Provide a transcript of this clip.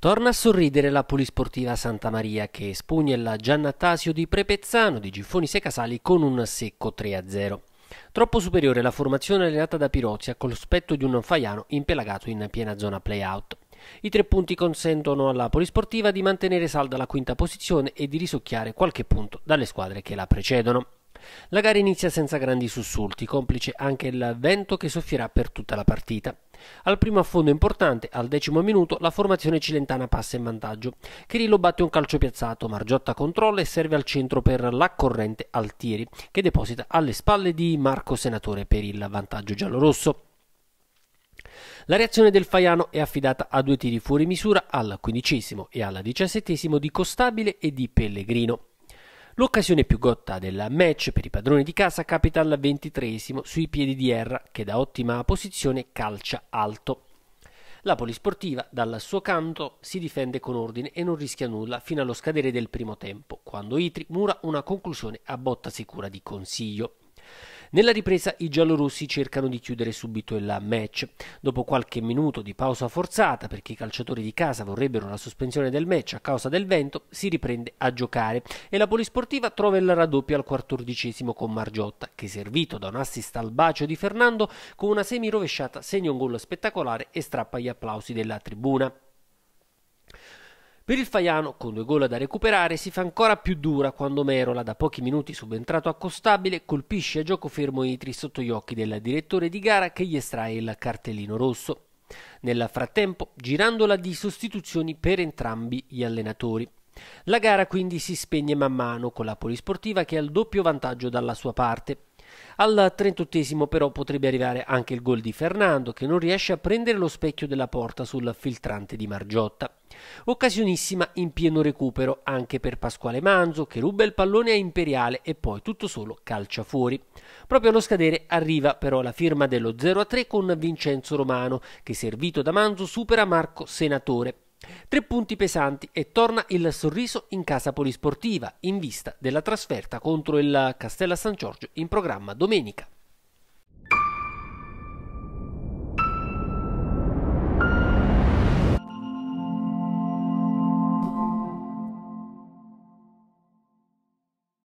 Torna a sorridere la polisportiva Santa Maria che espugna la Giannattasio di Prepezzano di Giffoni Secasali con un secco 3-0. Troppo superiore la formazione allenata da Pirozia col lo spetto di un Faiano impelagato in piena zona play-out. I tre punti consentono alla polisportiva di mantenere salda la quinta posizione e di risucchiare qualche punto dalle squadre che la precedono. La gara inizia senza grandi sussulti, complice anche il vento che soffierà per tutta la partita. Al primo affondo importante, al decimo minuto, la formazione cilentana passa in vantaggio. Chirillo batte un calcio piazzato, Margiotta controlla e serve al centro per l'accorrente Altieri, che deposita alle spalle di Marco Senatore per il vantaggio giallorosso. La reazione del Faiano è affidata a due tiri fuori misura al quindicesimo e al diciassettesimo di Costabile e di Pellegrino. L'occasione più gotta del match per i padroni di casa capita al ventitresimo sui piedi di Erra che da ottima posizione calcia alto. La polisportiva dal suo canto si difende con ordine e non rischia nulla fino allo scadere del primo tempo, quando Itri mura una conclusione a botta sicura di consiglio. Nella ripresa i giallorossi cercano di chiudere subito il match. Dopo qualche minuto di pausa forzata perché i calciatori di casa vorrebbero la sospensione del match a causa del vento, si riprende a giocare e la polisportiva trova il raddoppio al quattordicesimo con Margiotta che servito da un assist al bacio di Fernando con una semi rovesciata segna un gol spettacolare e strappa gli applausi della tribuna. Per il Faiano, con due gol da recuperare, si fa ancora più dura quando Merola, da pochi minuti subentrato a Costabile, colpisce a gioco fermo Itri sotto gli occhi del direttore di gara che gli estrae il cartellino rosso. Nel frattempo, girandola di sostituzioni per entrambi gli allenatori. La gara quindi si spegne man mano con la polisportiva che ha il doppio vantaggio dalla sua parte. Al 38 però potrebbe arrivare anche il gol di Fernando che non riesce a prendere lo specchio della porta sul filtrante di Margiotta. Occasionissima in pieno recupero anche per Pasquale Manzo che ruba il pallone a Imperiale e poi tutto solo calcia fuori. Proprio allo scadere arriva però la firma dello 0-3 con Vincenzo Romano che servito da Manzo supera Marco Senatore. Tre punti pesanti e torna il sorriso in casa polisportiva in vista della trasferta contro il Castella San Giorgio in programma domenica.